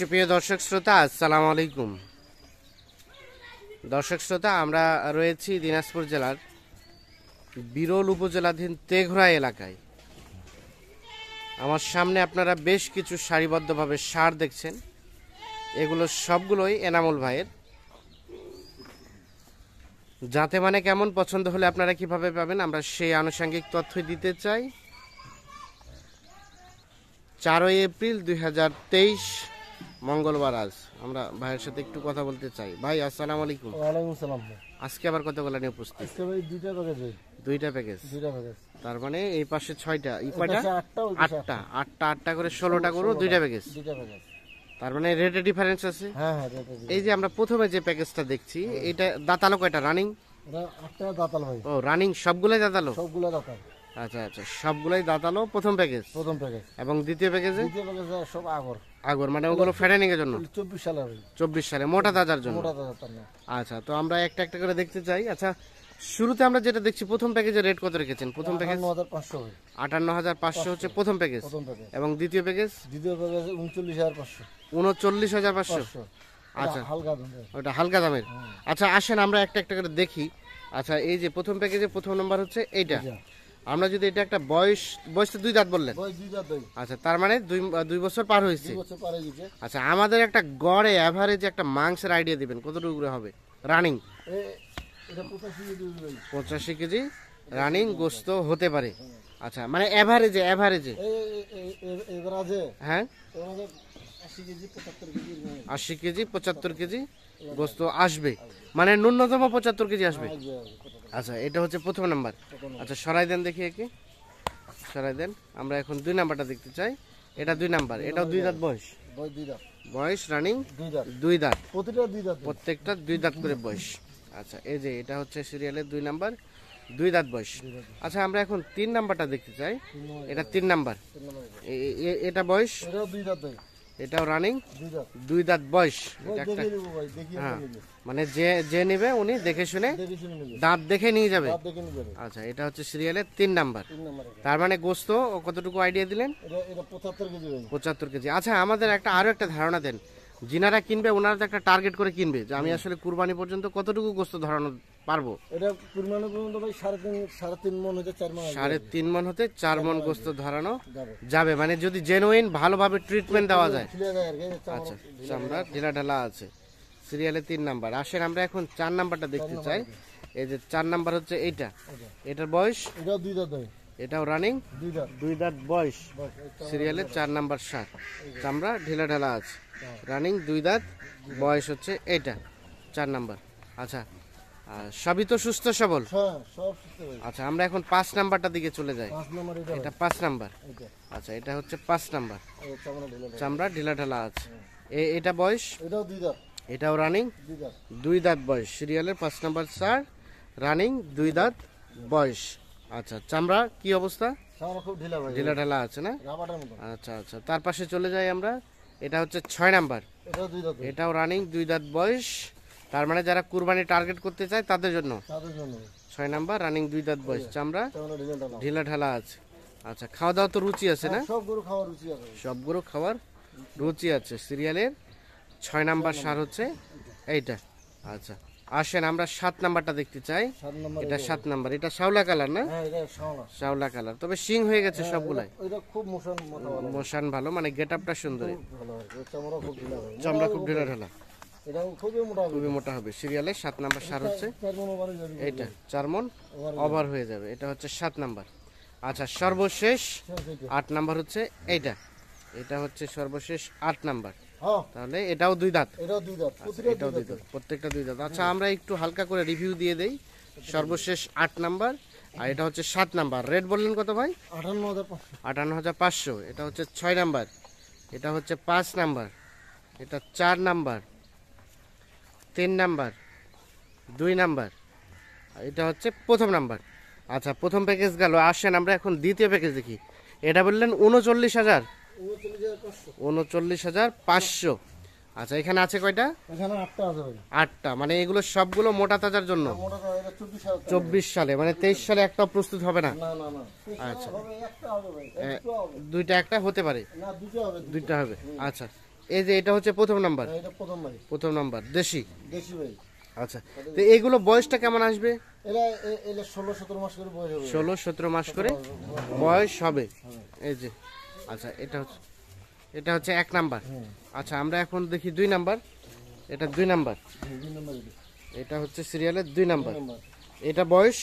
সুপ্রিয় দর্শক শ্রোতা আসসালামু আলাইকুম দর্শক শ্রোতা আমরা রয়েছি দিনাজপুর জেলার বিরল উপজেলাধীন তেঘরা এলাকায় আমার সামনে আপনারা বেশ কিছু সারিবদ্ধভাবে সার দেখছেন এগুলো সবগুলোই এনামুল ভাইয়ের যাতে মানে কেমন পছন্দ হলে আপনারা কিভাবে পাবেন আমরা সেই আনুষঙ্গিক তথ্য দিতে চাই চারই এপ্রিল দুই মঙ্গলবার আজ আমরা ভাইয়ের সাথে একটু কথা বলতে চাই ভাই আসসালাম আলাইকুম ওয়ালাইকুম আজকে আবার কতগুলো নিয়ে উপস্থিত আজকে ভাই দুইটা প্যাকেজ দুইটা প্যাকেজ দুইটা প্যাকেজ তার মানে এই পাশে ছয়টা এই পাশে আটটা আটটা আটটা করে 16টা করে দুইটা প্যাকেজ দুইটা প্যাকেজ তার মানে রেটে ডিফারেন্স আছে হ্যাঁ হ্যাঁ এই যে আমরা প্রথমে যে প্যাকেজটা দেখছি হ্যাঁ। এটা দাতালো কয়টা রানিং আটটা দাতালো ভাই ও রানিং সবগুলাই দাতালো সবগুলাই দাতালো আচ্ছা আচ্ছা সবগুলাই দাতালো প্রথম প্যাকেজ প্রথম প্যাকেজ এবং দ্বিতীয় প্যাকেজে দ্বিতীয় প্যাকেজে সব আগর আগর মানে ওগুলো ফ্যাটানিং এর জন্য চব্বিশ সালে 24 সালে মোটা দাজার জন্য আচ্ছা তো আমরা একটা একটা করে দেখতে চাই আচ্ছা শুরুতে আমরা যেটা দেখছি প্রথম প্যাকেজের রেট কত রেখেছেন প্রথম প্যাকেজ হাজার পাঁচশো হচ্ছে প্রথম প্যাকেজ এবং দ্বিতীয় প্যাকেজ দ্বিতীয় প্যাকেজ হাজার পাঁচশো আচ্ছা হালকা ওটা হালকা দামের হ্যাঁ। আচ্ছা আসেন আমরা একটা একটা করে দেখি আচ্ছা এই যে প্রথম প্যাকেজে প্রথম নম্বর হচ্ছে এইটা আমরা যদি এটা একটা বয়স বয়স তো দুই দাঁত বললেন আচ্ছা তার মানে দুই দুই বছর পার হয়েছে আচ্ছা আমাদের একটা গড়ে অ্যাভারেজ একটা মাংসের আইডিয়া দিবেন কতটুকু হবে রানিং পঁচাশি কেজি রানিং গোস্ত হতে পারে আচ্ছা মানে অ্যাভারেজে অ্যাভারেজে হ্যাঁ আশি কেজি পঁচাত্তর কেজি গোস্ত আসবে মানে ন্যূনতম পঁচাত্তর কেজি আসবে হ্যাঁ, আচ্ছা এটা হচ্ছে প্রথম নাম্বার আচ্ছা সরাই দেন দেখি একে সরাই দেন আমরা এখন দুই নাম্বারটা দেখতে চাই এটা দুই নাম্বার এটাও দুই দাঁত বয়স বয়স রানিং দুই দাঁত প্রতিটা দুই দাঁত প্রত্যেকটা দুই দাঁত করে বয়স আচ্ছা এই যে এটা হচ্ছে সিরিয়ালের দুই নাম্বার দুই দাঁত বয়স আচ্ছা আমরা এখন তিন নাম্বারটা দেখতে চাই এটা তিন নাম্বার এটা বয়স দুই দাঁত এটাও রানিং দুই দাঁত বয়স হ্যাঁ। মানে যে যে নিবে উনি দেখে শুনে দাঁত দেখে নিয়ে যাবে আচ্ছা এটা হচ্ছে সিরিয়ালের তিন নাম্বার তার মানে গোস্ত কতটুকু আইডিয়া দিলেন পঁচাত্তর কেজি আচ্ছা আমাদের একটা আরো একটা ধারণা দেন যিনারা কিনবে ওনারা একটা টার্গেট করে কিনবে যে আমি আসলে কুরবানি পর্যন্ত কতটুকু গোস্ত ধরানো পারবো এটা সাড়ে তিন সাড়ে তিন মন হতে চার মন সাড়ে তিন মন হতে চার মন গোস্ত ধরানো যাবে মানে যদি জেনুইন ভালোভাবে ট্রিটমেন্ট দেওয়া যায় আচ্ছা চামড়া ঢিলা ঢালা আছে সিরিয়ালে তিন নাম্বার আসেন আমরা এখন চার নাম্বারটা দেখতে চাই এই যে চার নাম্বার হচ্ছে এইটা এটার বয়স এটাও রানিং দুই দাঁত বয়স সিরিয়ালে চার নাম্বার শার্ট চামড়া ঢিলা ঢালা আছে রানিং হ্যাঁ। দুই দাঁত বয়স হচ্ছে এটা চার নাম্বার আচ্ছা সবই তো সুস্থ সবল হ্যাঁ, আচ্ছা আমরা এখন পাঁচ নাম্বারটা দিকে চলে যাই এটা পাঁচ নাম্বার আচ্ছা এটা হচ্ছে পাঁচ নাম্বার চামড়া ঢিলা ঢালা আছে হ্যাঁ। এটা বয়স এটাও রানিং দুই দাঁত বয়স সিরিয়ালের পাঁচ নাম্বার স্যার রানিং দুই দাঁত বয়স আচ্ছা চামড়া কি অবস্থা ঢিলা ঢালা আছে না আচ্ছা আচ্ছা তার পাশে চলে যাই আমরা এটা হচ্ছে ছয় নাম্বার এটাও রানিং দুই দাঁত বয়স তার মানে যারা কুরবানি টার্গেট করতে চায় তাদের জন্য ছয় নাম্বার রানিং দুই দাঁত বয়স হ্যাঁ, চামড়া ঢিলা ঢালা আছে আচ্ছা খাওয়া দাওয়া তো রুচি আছে না হ্যাঁ, সবগুলো খাওয়ার রুচি আছে খাওয়ার রুচি আছে সিরিয়ালের ছয় নাম্বার সার হচ্ছে এইটা আচ্ছা আসেন আমরা সাত নাম্বারটা দেখতে চাই এটা সাত নাম্বার এটা শাওলা কালার না হ্যাঁ, শাওলা কালার তবে সিং হয়ে গেছে সবগুলাই মোশান ভালো মানে গেট আপটা সুন্দর চামড়া খুব ঢিলা ঢালা খুবই মোটা হবে সিরিয়ালে সাত নাম্বার সার হচ্ছে এটা চারমন ওভার হয়ে যাবে এটা হচ্ছে সাত নাম্বার আচ্ছা সর্বশেষ আট নাম্বার হচ্ছে এইটা এটা হচ্ছে সর্বশেষ আট নাম্বার হ্যাঁ। তাহলে এটাও দুই দাঁত এটাও দুই দাঁত আচ্ছা, এটাও দুই দাঁত প্রত্যেকটা দুই দাঁত আচ্ছা হ্যাঁ। আমরা একটু হালকা করে রিভিউ দিয়ে দেই সর্বশেষ আট নাম্বার আর এটা হচ্ছে সাত নাম্বার রেট বললেন কত ভাই আটান্ন হাজার পাঁচশো এটা হচ্ছে ছয় নাম্বার এটা হচ্ছে পাঁচ নাম্বার এটা চার নাম্বার তিন নাম্বার দুই নাম্বার এটা হচ্ছে প্রথম নাম্বার আচ্ছা প্রথম প্যাকেজ গেল আসেন আমরা এখন দ্বিতীয় প্যাকেজ দেখি এটা বললেন উনচল্লিশ হাজার উনচল্লিশ হাজার পাঁচশো আচ্ছা এখানে আছে কয়টা আটটা মানে এগুলো সবগুলো মোটা তাজার জন্য চব্বিশ সালে মানে তেইশ সালে একটা প্রস্তুত হবে না আচ্ছা দুইটা একটা হতে পারে দুইটা হবে আচ্ছা এই যে এটা হচ্ছে প্রথম নাম্বার হ্যাঁ, এটা প্রথম বাড়ি প্রথম নাম্বার দেশি দেশি ভাই আচ্ছা তো এগুলো বয়সটা কেমন আসবে ষোলো সতেরো মাস করে বয়স হবে 16 17 মাস করে বয়স হবে এই যে আচ্ছা এটা হচ্ছে এটা হচ্ছে এক নাম্বার হ্যাঁ। আচ্ছা আমরা এখন দেখি দুই নাম্বার এটা দুই নাম্বার হ্যাঁ, এটা হচ্ছে সিরিয়ালের দুই নাম্বার এটা বয়স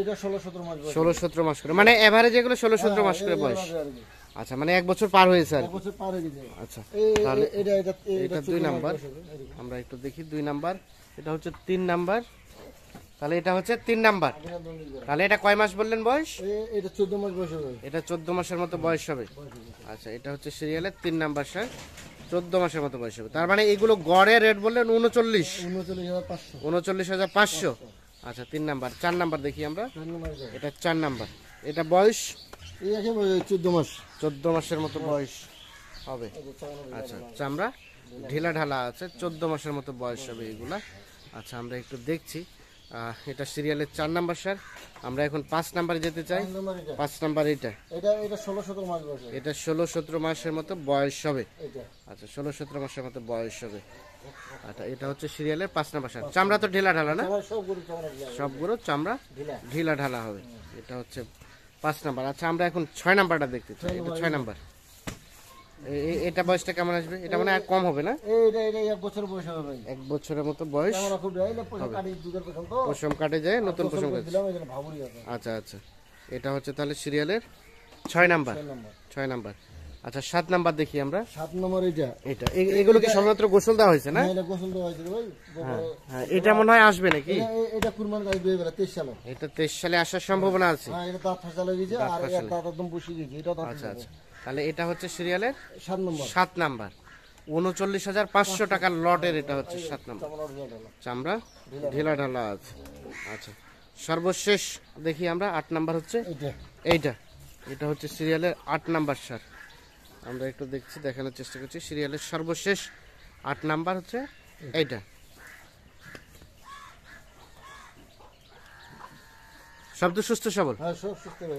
এটা ষোলো সতেরো মাস করে মানে এভারেজ এগুলো ষোলো সতেরো মাস করে বয়স আচ্ছা মানে এক বছর পার পার হয়ে গেছে আচ্ছা তাহলে এটা এটা এটা দুই নাম্বার আমরা একটু দেখি দুই নাম্বার এটা হচ্ছে তিন নাম্বার তাহলে এটা হচ্ছে তিন নাম্বার তাহলে এটা কয় মাস বললেন বয়স এটা চোদ্দ মাস বয়স হবে এটা চোদ্দ মাসের মতো বয়স হবে আচ্ছা এটা হচ্ছে সিরিয়ালের তিন নাম্বার স্যার চোদ্দ মাসের মতো বয়স হবে তার মানে এগুলো গড়ে রেট বললেন উনচল্লিশ উনচল্লিশ হাজার পাঁচশো আচ্ছা তিন নাম্বার চার নাম্বার দেখি আমরা এটা চার নাম্বার এটা বয়স এই চোদ্দ মাস চোদ্দ মাসের মতো বয়স হবে আচ্ছা চামড়া আছে চোদ্দ মাসের মতো বয়স হবে এগুলা আচ্ছা আমরা একটু দেখছি এটা সিরিয়ালের চার নাম্বার স্যার আমরা এখন পাঁচ নাম্বারে যেতে চাই পাঁচ নাম্বার এটা ষোলো সতেরো মাসের মতো বয়স হবে আচ্ছা ষোলো সতেরো মাসের মতো বয়স হবে আচ্ছা এটা হচ্ছে সিরিয়ালের পাঁচ নাম্বার স্যার চামড়া তো ঢেলা ঢালা না সবগুলো চামড়া ঢিলা ঢালা হবে এটা হচ্ছে পাঁচ নাম্বার আচ্ছা আমরা এখন ছয় নাম্বারটা দেখতে চাই এটা ছয় নাম্বার এটা বয়সটা কেমন আসবে এটা মানে আর কম হবে না এক এক বছরের মতো বয়স পশম কাটে যায় নতুন পশম কাটে আচ্ছা আচ্ছা এটা হচ্ছে তাহলে সিরিয়ালের ছয় নাম্বার ছয় নাম্বার আচ্ছা সাত নাম্বার দেখি আমরা সাত নম্বর এটা এটা এগুলোকে সর্বত্র গোসল দেওয়া হয়েছে না হ্যাঁ, এটা গোসল দেওয়া হয়েছে ভাই হ্যাঁ, হ্যাঁ, এটা মনে হয় আসবে নাকি এটা কুরমান গাছ দুই বেলা তেইশ সালে এটা তেইশ সালে আসার সম্ভাবনা আছে হ্যাঁ এটা দাঁত ফাঁসা লেগে আর দাঁত একদম বসে গেছে এটা দাঁত আচ্ছা আচ্ছা তাহলে এটা হচ্ছে সিরিয়ালের সাত নম্বর সাত নাম্বার উনচল্লিশ হাজার পাঁচশো টাকার লটের এটা হচ্ছে সাত নম্বর চামড়া ঢিলা ঢালা আছে আচ্ছা সর্বশেষ দেখি আমরা আট নাম্বার হচ্ছে এইটা এটা হচ্ছে সিরিয়ালের আট নাম্বার সার আমরা একটু দেখছি দেখানোর চেষ্টা করছি সিরিয়ালের সর্বশেষ আট নাম্বার হচ্ছে এইটা সব তো সুস্থ সবল হ্যাঁ,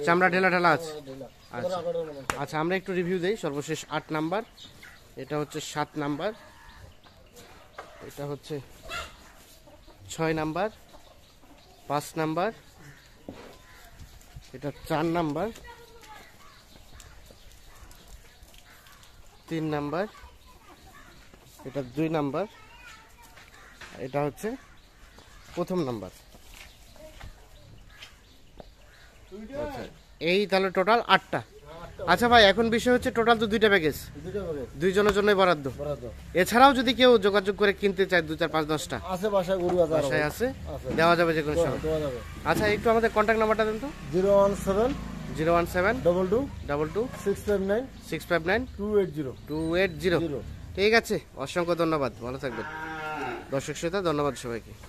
চামড়া ঢেলা ঢেলা আছে আচ্ছা আচ্ছা আমরা একটু রিভিউ দিই সর্বশেষ আট নাম্বার এটা হচ্ছে সাত নাম্বার এটা হচ্ছে ছয় নাম্বার পাঁচ নাম্বার এটা চার নাম্বার তিন নাম্বার এটা দুই নাম্বার এটা হচ্ছে প্রথম নাম্বার আচ্ছা এই তাহলে টোটাল আটটা আচ্ছা ভাই এখন বিষয় হচ্ছে টোটাল তো দুইটা প্যাকেজ দুইজনের জন্যই বরাদ্দ এছাড়াও যদি কেউ যোগাযোগ করে কিনতে চায় দু চার পাঁচ দশটা আছে বাসায় আছে দেওয়া যাবে যে কোনো সময় আচ্ছা একটু আমাদের কন্ট্যাক্ট নাম্বারটা দেন তো zero one seven zero one seven double two double two six five nine six five nine two eight zero two eight zero ঠিক আছে অসংখ্য ধন্যবাদ ভালো থাকবেন দর্শক শ্রোতা ধন্যবাদ সবাইকে